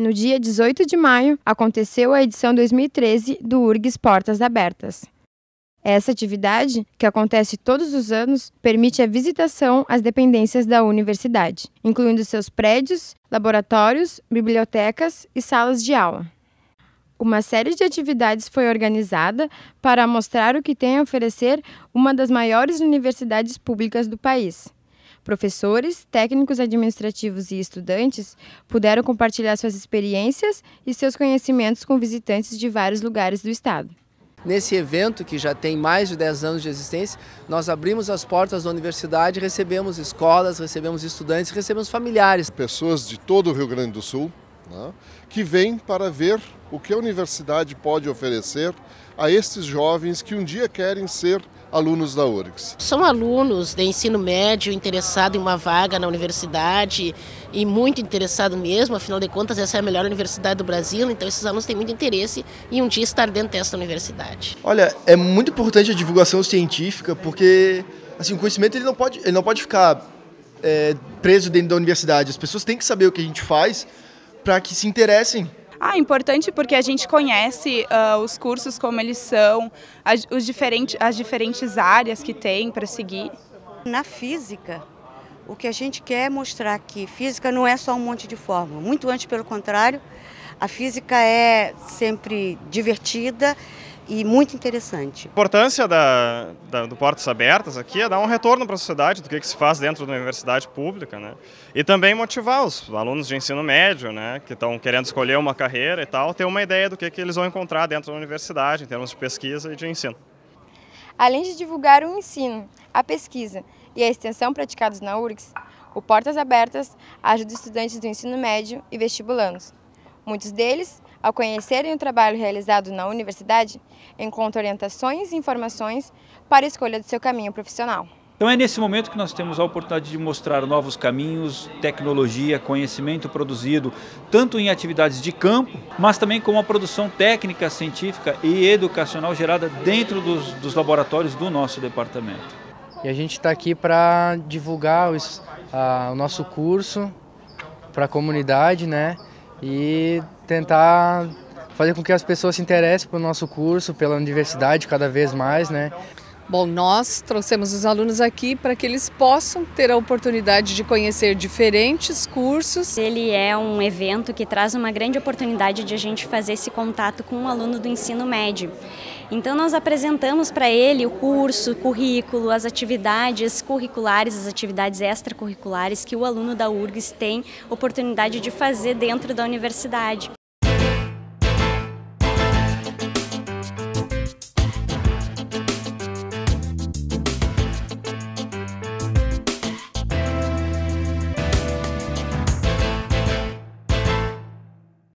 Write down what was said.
No dia 18 de maio, aconteceu a edição 2013 do URGS Portas Abertas. Essa atividade, que acontece todos os anos, permite a visitação às dependências da universidade, incluindo seus prédios, laboratórios, bibliotecas e salas de aula. Uma série de atividades foi organizada para mostrar o que tem a oferecer uma das maiores universidades públicas do país. Professores, técnicos administrativos e estudantes puderam compartilhar suas experiências e seus conhecimentos com visitantes de vários lugares do estado. Nesse evento, que já tem mais de 10 anos de existência, nós abrimos as portas da universidade, recebemos escolas, recebemos estudantes, recebemos familiares. Pessoas de todo o Rio Grande do Sul né, que vêm para ver o que a universidade pode oferecer a estes jovens que um dia querem ser alunos da URGS? São alunos de ensino médio interessados em uma vaga na universidade e muito interessado mesmo, afinal de contas essa é a melhor universidade do Brasil, então esses alunos têm muito interesse em um dia estar dentro dessa universidade. Olha, é muito importante a divulgação científica porque assim, o conhecimento ele não pode, ele não pode ficar é, preso dentro da universidade. As pessoas têm que saber o que a gente faz para que se interessem ah, importante porque a gente conhece uh, os cursos como eles são, as, os diferentes, as diferentes áreas que tem para seguir. Na física, o que a gente quer é mostrar que física não é só um monte de fórmula, muito antes pelo contrário, a física é sempre divertida, e muito interessante. A importância da, da, do Portas Abertas aqui é dar um retorno para a sociedade do que, que se faz dentro da universidade pública, né? E também motivar os alunos de ensino médio, né, que estão querendo escolher uma carreira e tal, ter uma ideia do que, que eles vão encontrar dentro da universidade, em termos de pesquisa e de ensino. Além de divulgar o ensino, a pesquisa e a extensão praticados na URGS, o Portas Abertas ajuda estudantes do ensino médio e vestibulandos. Muitos deles ao conhecerem o trabalho realizado na universidade, encontram orientações e informações para a escolha do seu caminho profissional. Então é nesse momento que nós temos a oportunidade de mostrar novos caminhos, tecnologia, conhecimento produzido, tanto em atividades de campo, mas também com a produção técnica, científica e educacional gerada dentro dos, dos laboratórios do nosso departamento. E a gente está aqui para divulgar os, a, o nosso curso para a comunidade, né? e tentar fazer com que as pessoas se interessem pelo nosso curso, pela universidade cada vez mais, né? Bom, nós trouxemos os alunos aqui para que eles possam ter a oportunidade de conhecer diferentes cursos. Ele é um evento que traz uma grande oportunidade de a gente fazer esse contato com um aluno do ensino médio. Então nós apresentamos para ele o curso, o currículo, as atividades curriculares, as atividades extracurriculares que o aluno da URGS tem oportunidade de fazer dentro da universidade.